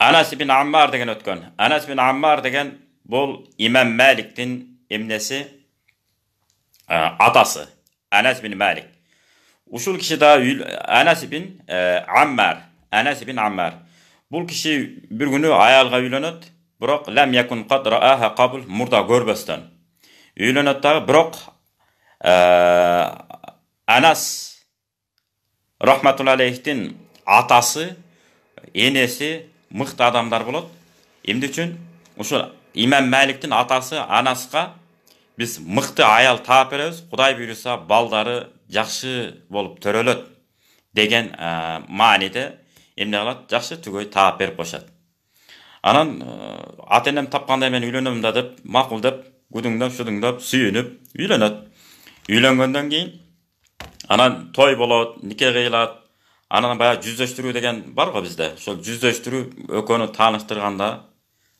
Anas bin Ammar degen ötken. Anas bin Ammar degen bol İmam Malik'tin imnesi e, atası. Anas bin Malik. Uşul kişi daha Anas bin e, Ammar. Anas bin Ammar. Bul kişi bir günü ayalga ülenet. bırak. lam yakun qad ra'aha kabul murda görbesten. Ülenet dağı biroq e, Anas rahmetullahi aleyh'tin atası, enesi мықты адамдар болады эмне үчүн ошо имам Мәліктің атасы анасқа біз мықты аял таап береміз құдай буюрса балдары жақсы болып төрөлөт деген ә, мааниде эмне кылат жакшы түгөй таап берип коюшат анан ә, ата энем тапканда мен үйлөнөм да деп деп күдүңдөп шүдүңдөп сүйүнүп үйлөнөт үйлөнгөндөн кийин анан той болот нике кыйылат анан баягы жүздөштүрүү деген бар го бизде. Ошол жүздөштүрүү экөөнү тааныштырганда,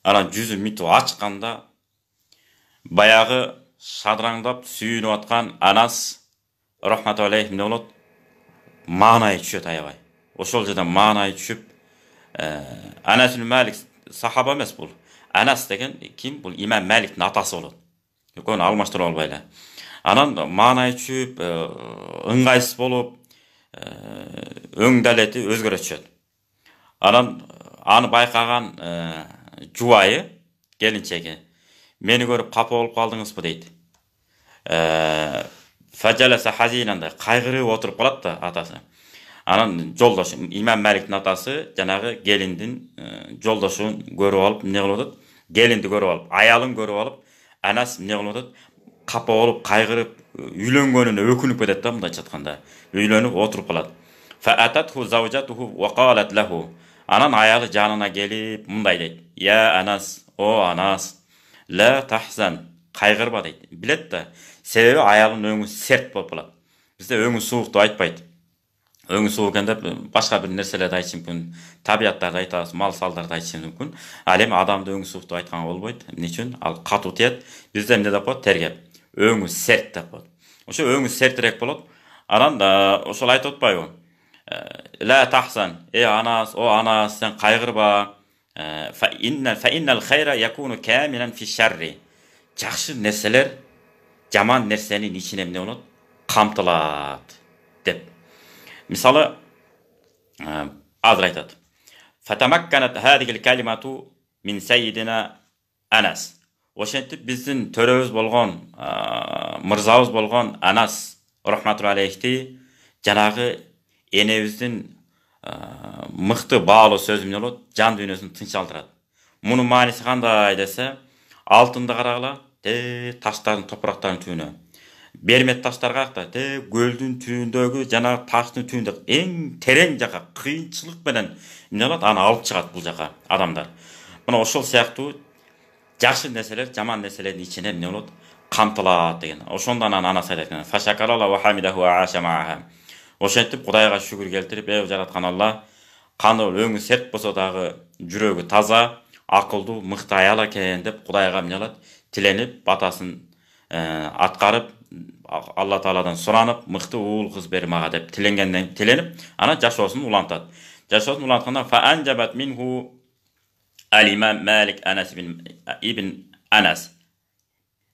анан жүзү мынтип ачканда баягы шадыраңдап сүйүнүп аткан Анас рахмату алейх эмне болот? Маанайы түшөт аябай. Ошол жерден маанайы түшүп, ә, анас Малик сахаба эмес бул. Анас деген ким? Бул Имам Маликтин атасы болот. Экөөнү алмаштырып албайлы. Анан маанайы түшүп, ә, ыңгайсыз болуп, ә, өң далети өзгөрө түшөт анан аны байкаган ә, жубайы келинчеги мени көрүп капа болуп калдыңызбы дейт ә, фажаласа хазинан кайгырып отуруп калат да атасы анан жолдошу имам маликтин атасы жанагы келиндин ә, жолдошун көрүп алып эмне кылып атат келинди көрүп алып аялын көрүп алып анас эмне кылып атат капа болуп кайгырып үйлөнгөнүнө өкүнүп кетет да мындайча айтканда үйлөнүп отуруп калат Анан زوجته жанына له анан ayağı Я келіп о дейді я тахзан, о анас la тахзан қайғырба дейді. Білет да, себебі аялының өңі серт болып қалады. Бізде өңі суықты айтпайды. Өңі суық екен деп басқа бір нәрселерді айтышы мүмкін. Табиаттарды айтасыз, мал салдарды айтышы мүмкін. Ал эми адамды өңі суық деп айтқан болбойт. Эмне үчүн? Ал катуу тиет. бізде эмне деп коет? Тергеп. Өңі серт деп коет. Ошо өңі сертирээк болот. Анан ошол айтып атпайбы? лә тахсан ей анас о анас сен қайғырба жақсы нәрселер жаман нәрсенің ішіне не болады қамтылады деп Мисалы азыр айтады фатамакканат хадигил калимату мин ошентип биздин төрөбүз болгон мырзабыз болгон анас жанагы энебиздин мыкты баалуу сөзү эмне болот жан дүйнөсүн тынчалтырат мунун мааниси кандай десе алтынды карагыла тек таштардын топурактардын түбүнө бермет таштар каякта тек көлдүн түбүндөгү жанагы таштын түбүндө эң терең жака кыйынчылык менен эмне кылат аны алып чыгат бул жака адамдар мына ошол сыяктуу жакшы нерселер жаман нерселердин ичине эмне болот камтылат деген ошондо анан анасы айтат экен ошентип кудайга шүгүр келтирип э жараткан алла каны өңү серт болсо дагы жүрөгү таза акылдуу мыкты аял экен деп кудайга эмне кылат тиленип батасын э, аткарып алла тааладан суранып мыкты уул кыз бер мага деп тиленгенден тиленип анан жашоосун улантат жашоосун улантканда анас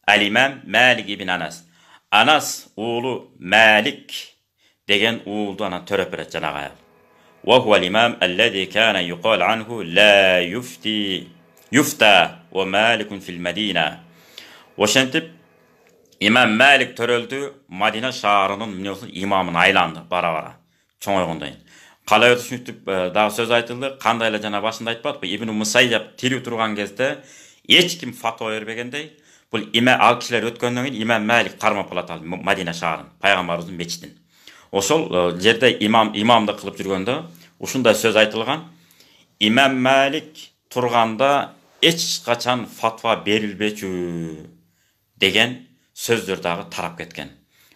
анас малик ибн анас анас уулу малик деген уулду анан төрөп берет жанагы аял уахуа имам аллади кана анху ла юфти юфта ва маликун фил мадина ошентип имам малик төрөлдү мадина шаарынын эмне болсун имамына айланды бара бара чоңойгондон кийин калай ушинтип дагы сөз айтылды кандай эле жана башында айтпадыкпы ибн мусай тирүү турган кезде эч ким фатва бербегендей бул ал кишилер өткөндөн кийин имам малик кармап калат ал мадина шаарын пайгамбарыбыздын мечитин ошол э, жерде имам имамды кылып жүргөндө ушундай сөз айтылган имам малик турганда эч качан фатва берилбечү деген сөздөр дагы тарап кеткен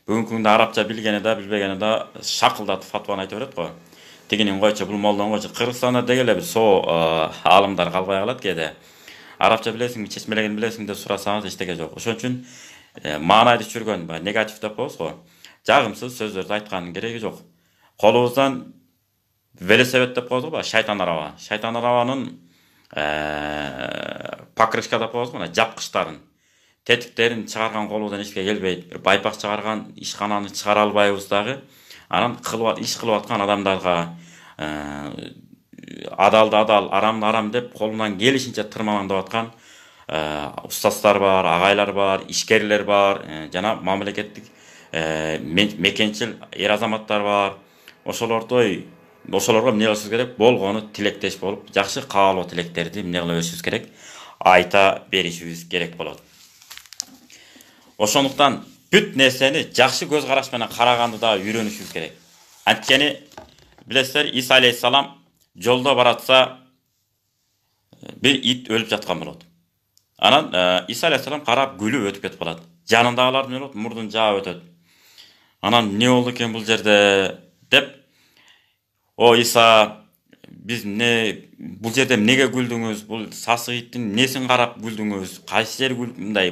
бүгүнкү күндө арабча билгени да билбегени да шакылдатып фатваны айта берет го тигинин койчу бул молдон койчу кыргызстанда деги эле бир соо э, аалымдар калбай калат кээде арабча билесиңби чечмелегин билесиңби деп сурасаңыз эчтеке жок ошон үчүн э, маанайды түшүргөн баягы негатив деп коебуз го жағымсыз сөздерді айтқанның керегі жоқ қолыңыздан велосипед деп қоясыз ғой шайтан араба шайтан арабаның ә, покрышка деп қоясыз ғой жапқыштарын тетіктерін шығарған қолыңыздан ешке келбейді бір байпақ шығарған ишхананы шығара албайбыз дагы анан иш кылып аткан адамдарга ә, адалды адал арамды арам деп колунан келишинче жатқан аткан ә, ұстаздар бар ағайлар бар ішкерлер бар ә, жана мамлекеттік мекенчил эр азаматтар бар ошолордой ошолорго эмне кылышыбыз керек болгону тилектеш болуп жакшы каалоо тилектерди эмне кыла беришибиз керек айта беришибиз керек болот ошондуктан бүт нерсени жакшы көз караш менен караганды дагы үйрөнүшүбүз керек анткени билесиздер иса алейхисалам жолдо баратса бир ит өлүп жаткан болот анан иса алейхисалам карап күлүп өтүп кетип калат жанындагылар эмне болот мурдун жаап өтөт анан эмне болду экен бул жерде деп о иса биз эмне бул жерде эмнеге күлдүңүз бул сасык иттин эмнесин карап күлдүңүз кайсы жери мындай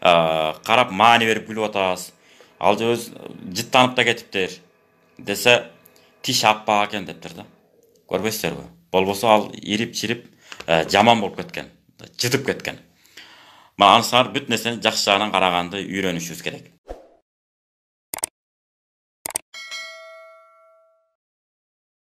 карап маани берип күлүп атасыз ал өзү жыттанып да кетиптир десе тиши аппак экен дептир да көрбөйсүздөрбү болбосо ал ирип чирип жаман болуп кеткен жытып кеткен мына анысыңар бүт нерсени жакшы жагынан караганды үйрөнүшүбүз керек